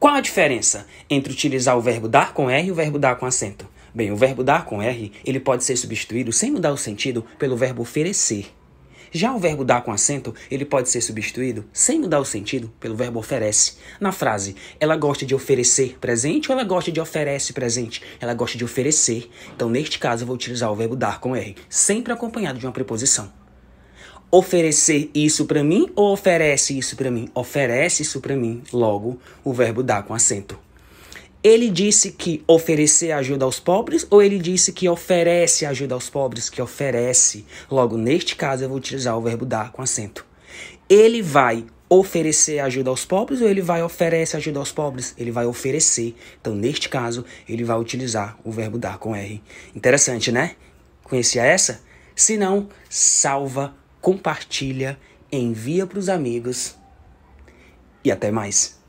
Qual a diferença entre utilizar o verbo dar com R e o verbo dar com acento? Bem, o verbo dar com R, ele pode ser substituído sem mudar o sentido pelo verbo oferecer. Já o verbo dar com acento, ele pode ser substituído sem mudar o sentido pelo verbo oferece. Na frase, ela gosta de oferecer presente ou ela gosta de oferece presente? Ela gosta de oferecer. Então, neste caso, eu vou utilizar o verbo dar com R, sempre acompanhado de uma preposição oferecer isso para mim ou oferece isso para mim? Oferece isso para mim. Logo, o verbo dar com acento. Ele disse que oferecer ajuda aos pobres ou ele disse que oferece ajuda aos pobres, que oferece? Logo, neste caso, eu vou utilizar o verbo dar com acento. Ele vai oferecer ajuda aos pobres ou ele vai oferece ajuda aos pobres? Ele vai oferecer. Então, neste caso, ele vai utilizar o verbo dar com R. Interessante, né? Conhecia essa? Se não, salva compartilha, envia para os amigos e até mais.